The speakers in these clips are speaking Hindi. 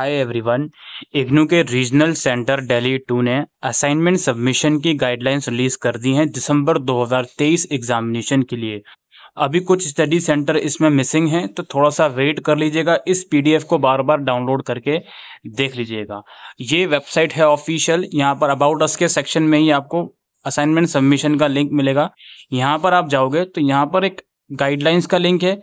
हाय एवरीवन इग्नू के रीजनल सेंटर दिल्ली टू ने असाइनमेंट सबमिशन की गाइडलाइंस रिलीज कर दी हैं दिसंबर 2023 एग्जामिनेशन के लिए अभी कुछ स्टडी सेंटर इसमें मिसिंग हैं तो थोड़ा सा वेट कर लीजिएगा इस पीडीएफ को बार बार डाउनलोड करके देख लीजिएगा ये वेबसाइट है ऑफिशियल यहाँ पर अबाउट अस के सेक्शन में ही आपको असाइनमेंट सबमिशन का लिंक मिलेगा यहाँ पर आप जाओगे तो यहाँ पर एक गाइडलाइंस का लिंक है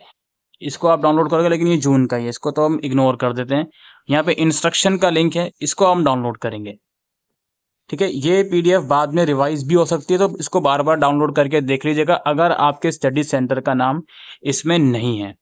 इसको आप डाउनलोड करोगे लेकिन ये जून का ही है इसको तो हम इग्नोर कर देते हैं यहाँ पे इंस्ट्रक्शन का लिंक है इसको हम डाउनलोड करेंगे ठीक है ये पीडीएफ बाद में रिवाइज भी हो सकती है तो इसको बार बार डाउनलोड करके देख लीजिएगा अगर आपके स्टडी सेंटर का नाम इसमें नहीं है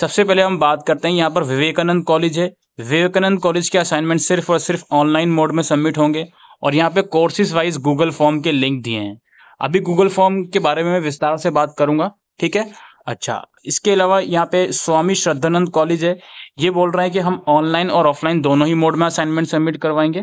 सबसे पहले हम बात करते हैं यहाँ पर विवेकानंद कॉलेज है विवेकानंद कॉलेज के असाइनमेंट सिर्फ और सिर्फ ऑनलाइन मोड में सबमिट होंगे और यहाँ पे कोर्सेज वाइज गूगल फॉर्म के लिंक दिए हैं अभी गूगल फॉर्म के बारे में मैं विस्तार से बात करूंगा ठीक है अच्छा इसके अलावा यहाँ पे स्वामी श्रद्धानंद कॉलेज है ये बोल रहे हैं कि हम ऑनलाइन और ऑफलाइन दोनों ही मोड में असाइनमेंट सबमिट करवाएंगे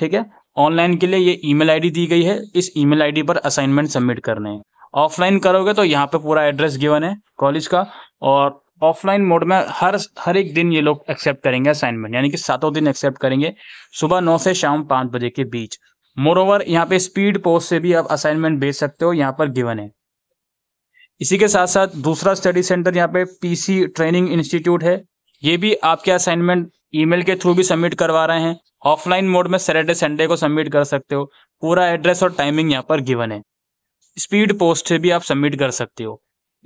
ठीक है ऑनलाइन के लिए ये ईमेल आईडी दी गई है इस ईमेल आईडी पर असाइनमेंट सबमिट करने हैं ऑफलाइन करोगे तो यहाँ पे पूरा एड्रेस गिवन है कॉलेज का और ऑफलाइन मोड में हर हर एक दिन ये लोग एक्सेप्ट करेंगे असाइनमेंट यानी कि सातों दिन एक्सेप्ट करेंगे सुबह नौ से शाम पाँच बजे के बीच मोर ओवर यहाँ पे स्पीड पोस्ट से भी आप असाइनमेंट भेज सकते हो यहाँ पर गिवन है इसी के साथ साथ दूसरा स्टडी सेंटर यहाँ पे पीसी ट्रेनिंग इंस्टीट्यूट है ये भी आपके असाइनमेंट ईमेल के थ्रू भी सबमिट करवा रहे हैं ऑफलाइन मोड में सैटरडे संडे को सबमिट कर सकते हो पूरा एड्रेस और टाइमिंग यहाँ पर गिवन है स्पीड पोस्ट से भी आप सबमिट कर सकते हो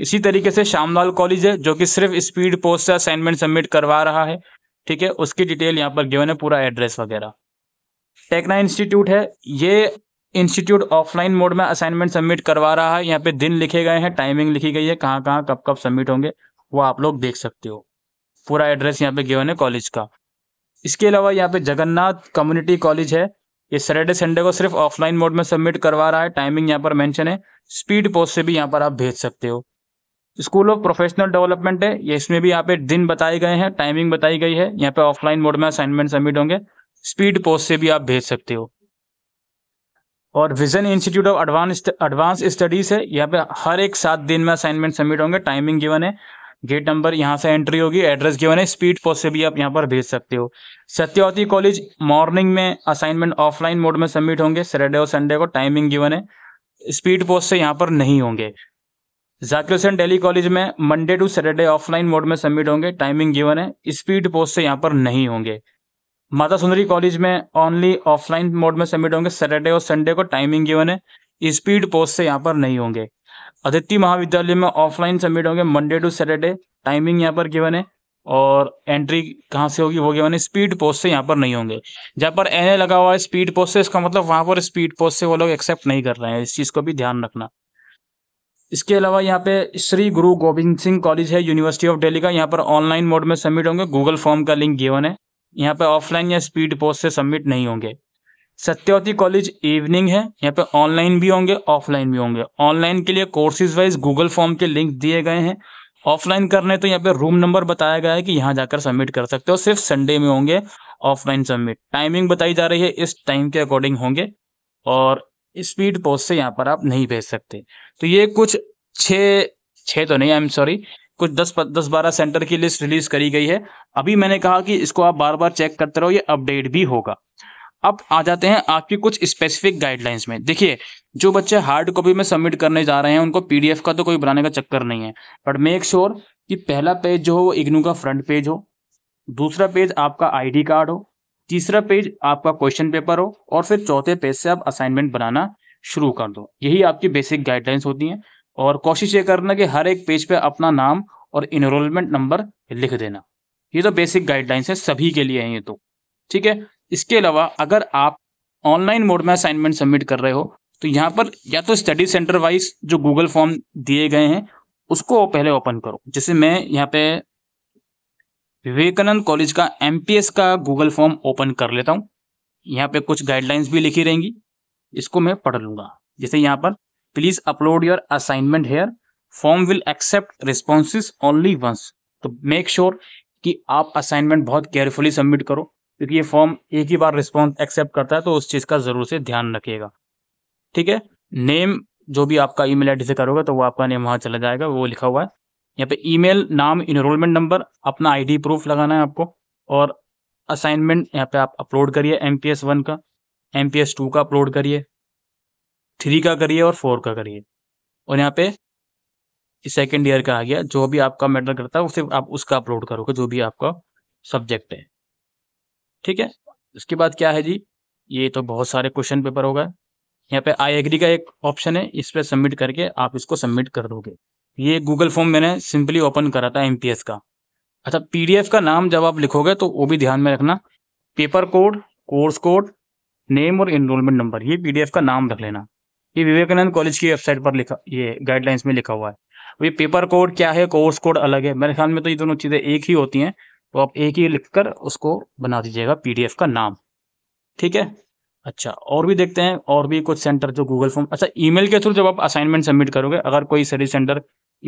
इसी तरीके से श्यामलाल कॉलेज है जो कि सिर्फ स्पीड पोस्ट से असाइनमेंट सबमिट करवा रहा है ठीक है उसकी डिटेल यहाँ पर गिवन है पूरा एड्रेस वगैरह टेक्ना इंस्टीट्यूट है ये इंस्टीट्यूट ऑफलाइन मोड में असाइनमेंट सबमिट करवा रहा है यहाँ पे दिन लिखे गए हैं टाइमिंग लिखी गई है कहाँ कहाँ कब कब सबमिट होंगे वो आप लोग देख सकते हो पूरा एड्रेस यहाँ पे गिवन है कॉलेज का इसके अलावा यहाँ पे जगन्नाथ कम्युनिटी कॉलेज है ये सैटरडे संडे को सिर्फ ऑफलाइन मोड में सबमिट करवा रहा है टाइमिंग यहाँ पर मैंशन है स्पीड पोस्ट से भी यहाँ पर आप भेज सकते हो स्कूल ऑफ प्रोफेशनल डेवलपमेंट है ये इसमें भी यहाँ पे दिन बताए गए हैं टाइमिंग बताई गई है यहाँ पे ऑफलाइन मोड में असाइनमेंट सबमिट होंगे स्पीड पोस्ट से भी आप भेज सकते हो और Vision Institute of Advance Advance Studies है यहाँ पे हर एक सात दिन में असाइनमेंट सबमिट होंगे टाइमिंग गिवन है गेट नंबर यहाँ से एंट्री होगी एड्रेस गिवन है स्पीड पोस्ट से भी आप यहाँ पर भेज सकते हो सत्यावती कॉलेज मॉर्निंग में असाइनमेंट ऑफलाइन मोड में सबमिट होंगे सैटरडे और संडे को टाइमिंग गिवन है स्पीड पोस्ट से यहाँ पर नहीं होंगे जाकिर हुसैन डेली कॉलेज में Monday to Saturday offline mode में सबमिट होंगे टाइमिंग गिवन है स्पीड पोस्ट से यहाँ पर नहीं होंगे माता सुंदरी कॉलेज में ओनली ऑफलाइन मोड में सबमिट होंगे सैटरडे और संडे को टाइमिंग गिवन है स्पीड पोस्ट से यहाँ पर नहीं होंगे अदिति महाविद्यालय में ऑफलाइन सबमिट होंगे मंडे टू सैटरडे टाइमिंग यहाँ पर गिवन है और एंट्री कहाँ से होगी वो गिवन है स्पीड पोस्ट से यहाँ पर नहीं होंगे जहाँ पर एन लगा हुआ है स्पीड पोस्ट से इसका मतलब वहाँ पर स्पीड पोस्ट से वो लोग एक्सेप्ट नहीं कर रहे हैं इस चीज़ को भी ध्यान रखना इसके अलावा यहाँ पे श्री गुरु गोविंद सिंह कॉलेज है यूनिवर्सिटी ऑफ दिल्ली का यहाँ पर ऑनलाइन मोड में सबमिट होंगे गूगल फॉर्म का लिंक गिवन है यहाँ पे ऑफलाइन या स्पीड पोस्ट से सबमिट नहीं होंगे सत्यवती कॉलेज इवनिंग है यहाँ पे ऑनलाइन भी होंगे ऑफलाइन भी होंगे ऑनलाइन के लिए कोर्सेज वाइज गूगल फॉर्म के लिंक दिए गए हैं ऑफलाइन करने तो यहाँ पे रूम नंबर बताया गया है कि यहाँ जाकर सबमिट कर सकते हो सिर्फ संडे में होंगे ऑफलाइन सबमिट टाइमिंग बताई जा रही है इस टाइम के अकॉर्डिंग होंगे और स्पीड पोस्ट से यहाँ पर आप नहीं भेज सकते तो ये कुछ छे छे तो नहीं आई एम सॉरी कुछ दस दस बारह सेंटर की लिस्ट रिलीज करी गई है अभी मैंने कहा कि इसको आप बार बार चेक करते रहो ये अपडेट भी होगा अब आ जाते हैं आपकी कुछ स्पेसिफिक गाइडलाइंस में देखिए जो बच्चे हार्ड कॉपी में सबमिट करने जा रहे हैं उनको पीडीएफ का तो कोई बनाने का चक्कर नहीं है बट मेक श्योर कि पहला पेज जो हो वो इग्नू का फ्रंट पेज हो दूसरा पेज आपका आईडी कार्ड हो तीसरा पेज आपका क्वेश्चन पेपर हो और फिर चौथे पेज से आप असाइनमेंट बनाना शुरू कर दो यही आपकी बेसिक गाइडलाइंस होती हैं और कोशिश ये करना कि हर एक पेज पे अपना नाम और इनरोलमेंट नंबर लिख देना ये तो बेसिक गाइडलाइंस है सभी के लिए हैं ये तो ठीक है इसके अलावा अगर आप ऑनलाइन मोड में असाइनमेंट सबमिट कर रहे हो तो यहाँ पर या तो स्टडी सेंटर वाइज जो गूगल फॉर्म दिए गए हैं उसको पहले ओपन करो जैसे मैं यहाँ पे विवेकानंद कॉलेज का एम का गूगल फॉर्म ओपन कर लेता हूँ यहाँ पे कुछ गाइडलाइंस भी लिखी रहेंगी इसको मैं पढ़ लूंगा जैसे यहाँ पर please upload your assignment here form will accept responses only once तो मेक श्योर sure कि आप असाइनमेंट बहुत केयरफुली सबमिट करो क्योंकि ये फॉर्म एक ही बार रिस्पॉन्स एक्सेप्ट करता है तो उस चीज़ का ज़रूर से ध्यान रखिएगा ठीक है नेम जो भी आपका ईमेल डी से करोगे तो वो आपका नेम वहाँ चला जाएगा वो लिखा हुआ है यहाँ पे ईमेल नाम इनरोलमेंट नंबर अपना आईडी प्रूफ लगाना है आपको और असाइनमेंट यहाँ पे आप अपलोड करिए एम पी एस वन का एम पी एस टू का अपलोड करिए थ्री का करिए और फोर का करिए और यहाँ पे सेकेंड ईयर का आ गया जो भी आपका मैटर करता है उसे आप उसका अपलोड करोगे जो भी आपका सब्जेक्ट है ठीक है उसके बाद क्या है जी ये तो बहुत सारे क्वेश्चन पेपर होगा यहाँ पे आई एग्री का एक ऑप्शन है इस पर सबमिट करके आप इसको सबमिट कर दोगे ये गूगल फॉर्म मैंने सिंपली ओपन करा था एम का अच्छा पीडीएफ का नाम जब आप लिखोगे तो वो भी ध्यान में रखना paper code course code name और इनरोलमेंट नंबर ये पीडीएफ का नाम रख लेना ये विवेकानंद कॉलेज की वेबसाइट पर लिखा ये गाइडलाइंस में लिखा हुआ है ये पेपर कोड क्या है कोर्स कोड अलग है मेरे ख्याल में तो ये दोनों चीज़ें एक ही होती हैं तो आप एक ही लिखकर उसको बना दीजिएगा पीडीएफ का नाम ठीक है अच्छा और भी देखते हैं और भी कुछ सेंटर जो गूगल फॉर्म अच्छा ईमेल के थ्रू जब आप असाइनमेंट सबमिट करोगे अगर कोई सर्विस सेंटर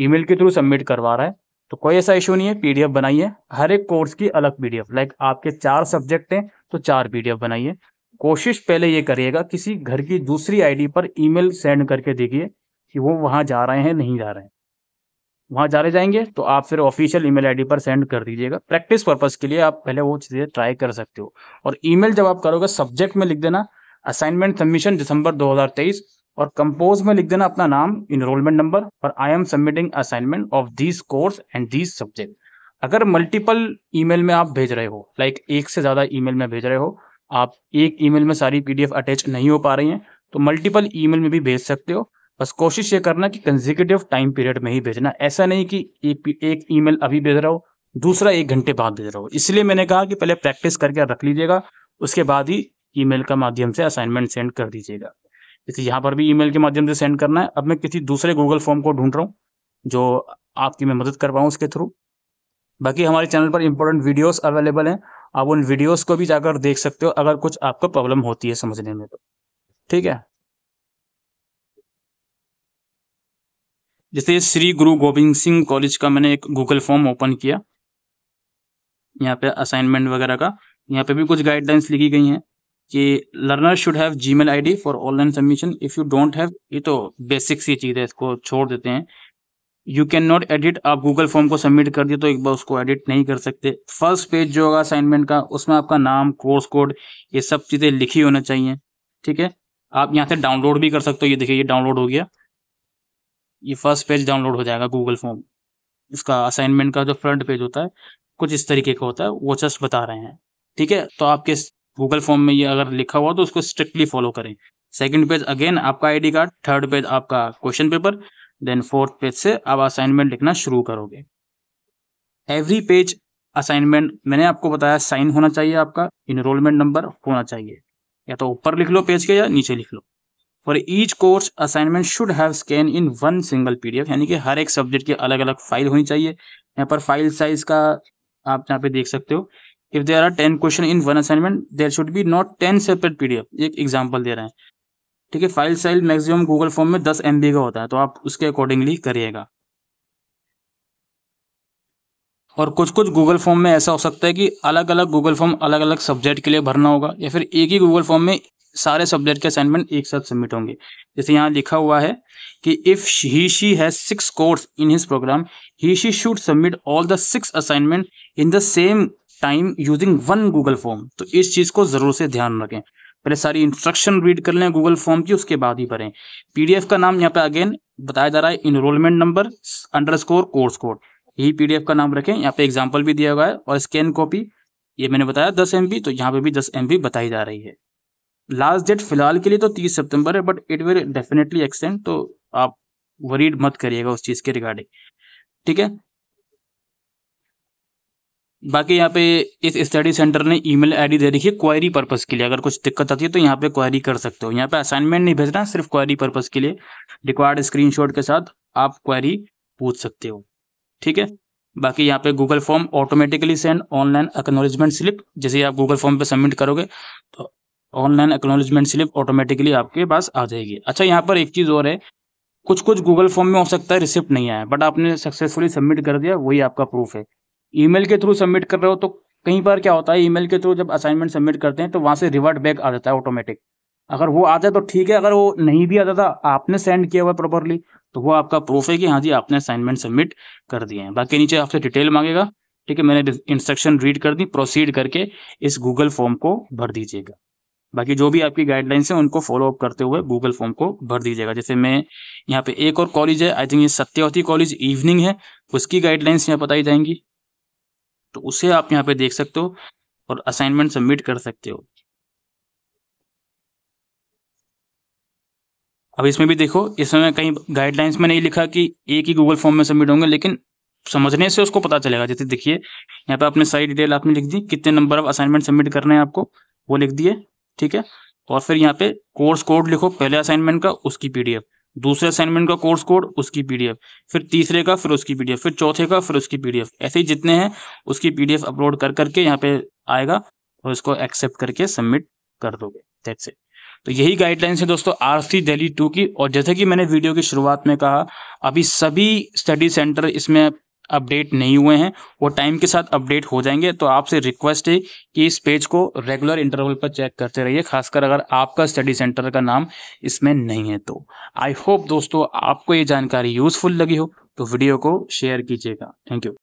ईमेल के थ्रू सबमिट करवा रहा है तो कोई ऐसा इशू नहीं है पीडीएफ बनाइए हर एक कोर्स की अलग पीडीएफ लाइक आपके चार सब्जेक्ट हैं तो चार पीडीएफ बनाइए कोशिश पहले ये करिएगा किसी घर की दूसरी आईडी पर ईमेल सेंड करके देखिए कि वो वहाँ जा रहे हैं नहीं जा रहे हैं वहाँ जा रहे जाएंगे तो आप फिर ऑफिशियल ईमेल आईडी पर सेंड कर दीजिएगा प्रैक्टिस पर्पस के लिए आप पहले वो चीज़ें ट्राई कर सकते हो और ईमेल जब आप करोगे सब्जेक्ट में लिख देना असाइनमेंट सबमिशन दिसंबर 2023 और कंपोज में लिख देना अपना नाम इनरोलमेंट नंबर और I am submitting assignment of this course and this subject अगर मल्टीपल ई में आप भेज रहे हो लाइक एक से ज़्यादा ई में भेज रहे हो आप एक ईमेल में सारी पीडीएफ अटैच नहीं हो पा रही हैं तो मल्टीपल ईमेल में भी भेज सकते हो बस कोशिश ये करना कि कंजिक्यूटिव टाइम पीरियड में ही भेजना ऐसा नहीं कि एक एक ईमेल अभी भेज रहा हो दूसरा एक घंटे बाद भेज रहा हो इसलिए मैंने कहा कि पहले प्रैक्टिस करके रख लीजिएगा उसके बाद ही ईमेल का माध्यम से असाइनमेंट सेंड कर दीजिएगा जैसे यहाँ पर भी ईमेल के माध्यम से सेंड करना है अब मैं किसी दूसरे गूगल फॉर्म को ढूंढ रहा हूँ जो आपकी मैं मदद कर पाऊँ उसके थ्रू बाकी हमारे चैनल पर इंपॉर्टेंट वीडियोस अवेलेबल हैं आप उन वीडियोस को भी जाकर देख सकते हो अगर कुछ आपको प्रॉब्लम होती है समझने में तो ठीक है जैसे श्री गुरु गोविंद सिंह कॉलेज का मैंने एक गूगल फॉर्म ओपन किया यहाँ पे असाइनमेंट वगैरह का यहाँ पे भी कुछ गाइडलाइंस लिखी गई हैं कि learner should have Gmail I D for online submission if you don't have ये तो बेसिक सी चीज़ है इसको छोड़ देते हैं यू कैन नॉट एडिट आप गूगल फॉर्म को सबमिट कर दिए तो एक बार उसको एडिट नहीं कर सकते फर्स्ट पेज जो होगा असाइनमेंट का उसमें आपका नाम कोर्स कोड ये सब चीज़ें लिखी होना चाहिए ठीक है आप यहाँ से डाउनलोड भी कर सकते हो ये देखिए ये डाउनलोड हो गया ये फर्स्ट पेज डाउनलोड हो जाएगा गूगल फॉर्म इसका असाइनमेंट का जो फ्रंट पेज होता है कुछ इस तरीके का होता है वो जस्ट बता रहे हैं ठीक है तो आपके गूगल फॉर्म में ये अगर लिखा हुआ तो उसको स्ट्रिक्टली फॉलो करें सेकंड पेज अगेन आपका आईडी कार्ड थर्ड पेज आपका question paper then fourth page से अब असाइनमेंट लिखना शुरू करोगे एवरी पेज असाइनमेंट मैंने आपको बताया साइन होना चाहिए आपका इनरोलमेंट नंबर होना चाहिए या तो ऊपर लिख लो पेज के या नीचे लिख लो for each course assignment should have scan in one single PDF यानी कि हर एक सब्जेक्ट की अलग अलग फाइल होनी चाहिए यहाँ पर फाइल साइज का आप यहाँ पे देख सकते हो if there are ten question in one assignment there should be not ten separate PDF एक एग्जाम्पल दे रहे हैं ठीक है file size maximum Google form में दस एम का होता है तो आप उसके अकॉर्डिंगली करिएगा और कुछ कुछ गूगल फॉर्म में ऐसा हो सकता है कि अलग अलग गूगल फॉर्म अलग अलग सब्जेक्ट के लिए भरना होगा या फिर एक ही गूगल फॉर्म में सारे सब्जेक्ट के असाइनमेंट एक साथ सबमिट होंगे जैसे यहाँ लिखा हुआ है कि if he she has six course in his program he she should submit all the six assignment in the same time using one Google form तो इस चीज़ को ज़रूर से ध्यान रखें पहले सारी इंस्ट्रक्शन रीड कर लें गूगल फॉर्म की उसके बाद ही भरें पीडीएफ का नाम यहाँ पे अगेन बताया जा रहा है enrolment number underscore course code यही पीडीएफ का नाम रखें यहाँ पे एग्जाम्पल भी दिया हुआ है और स्कैन कॉपी ये मैंने बताया दस एम तो यहाँ पे भी दस एम बताई जा रही है लास्ट डेट फिलहाल के लिए तो तीस सितंबर है but it will definitely extend तो आप वरीड मत करिएगा उस चीज़ के रिगार्डिंग ठीक है बाकी यहाँ पे इस स्टडी सेंटर ने ईमेल आईडी दे रखी है क्वायरी पर्पस के लिए अगर कुछ दिक्कत आती है तो यहाँ पे क्वायरी कर सकते हो यहाँ पे असाइनमेंट नहीं भेजना सिर्फ क्वायरी पर्पस के लिए रिक्वायर्ड स्क्रीनशॉट के साथ आप क्वायरी पूछ सकते हो ठीक है बाकी यहाँ पे Google form automatically send online acknowledgement slip जैसे आप गूगल फॉर्म पे सबमिट करोगे तो ऑनलाइन एक्नोलेजमेंट स्लिप ऑटोमेटिकली आपके पास आ जाएगी अच्छा यहाँ पर एक चीज़ और है कुछ कुछ गूगल फॉर्म में हो सकता है रिसिप्ट नहीं आया बट आपने सक्सेसफुली सबमिट कर दिया वही आपका प्रूफ है ईमेल के थ्रू सबमिट कर रहे हो तो कई बार क्या होता है ईमेल के थ्रू जब असाइनमेंट सबमिट करते हैं तो वहाँ से रिवर्ट बैक आ जाता है ऑटोमेटिक अगर वो आ जाए तो ठीक है अगर वो नहीं भी आता था आपने सेंड किया हुआ प्रॉपरली तो वो आपका प्रूफ है कि हाँ जी आपने असाइनमेंट सबमिट कर दिए हैं बाकी नीचे आपसे डिटेल मांगेगा ठीक है मैंने इंस्ट्रक्शन रीड कर दी प्रोसीड करके इस गूगल फॉर्म को भर दीजिएगा बाकी जो भी आपकी गाइडलाइंस है उनको फॉलो अप करते हुए गूगल फॉर्म को भर दीजिएगा जैसे मैं यहाँ पे एक और कॉलेज है आई थिंक ये सत्यावती कॉलेज इवनिंग है उसकी गाइडलाइंस यहाँ बताई जाएंगी तो उसे आप यहाँ पे देख सकते हो और असाइनमेंट सबमिट कर सकते हो अब इसमें भी देखो इसमें कहीं गाइडलाइंस में नहीं लिखा कि एक ही गूगल फॉर्म में सबमिट होंगे लेकिन समझने से उसको पता चलेगा जैसे देखिए यहाँ पे आपने सारी डिटेल आपने लिख दी कितने नंबर ऑफ असाइनमेंट सबमिट करने हैं आपको वो लिख दिए ठीक है और फिर यहाँ पे कोर्स कोड लिखो पहले असाइनमेंट का उसकी पीडीएफ दूसरे असाइनमेंट का कोर्स कोड उसकी पीडीएफ फिर तीसरे का फिर उसकी पीडीएफ फिर चौथे का फिर उसकी पीडीएफ ऐसे ही जितने हैं उसकी पीडीएफ अपलोड कर करके यहाँ पे आएगा और इसको एक्सेप्ट करके सबमिट कर दोगे दैट्स इट तो यही गाइडलाइंस है दोस्तों आर सी दिल्ली टू की और जैसे कि मैंने वीडियो की शुरुआत में कहा अभी सभी स्टडी सेंटर इसमें अपडेट नहीं हुए हैं वो टाइम के साथ अपडेट हो जाएंगे तो आपसे रिक्वेस्ट है कि इस पेज को रेगुलर इंटरवल पर चेक करते रहिए खासकर अगर आपका स्टडी सेंटर का नाम इसमें नहीं है तो आई होप दोस्तों आपको ये जानकारी यूजफुल लगी हो तो वीडियो को शेयर कीजिएगा थैंक यू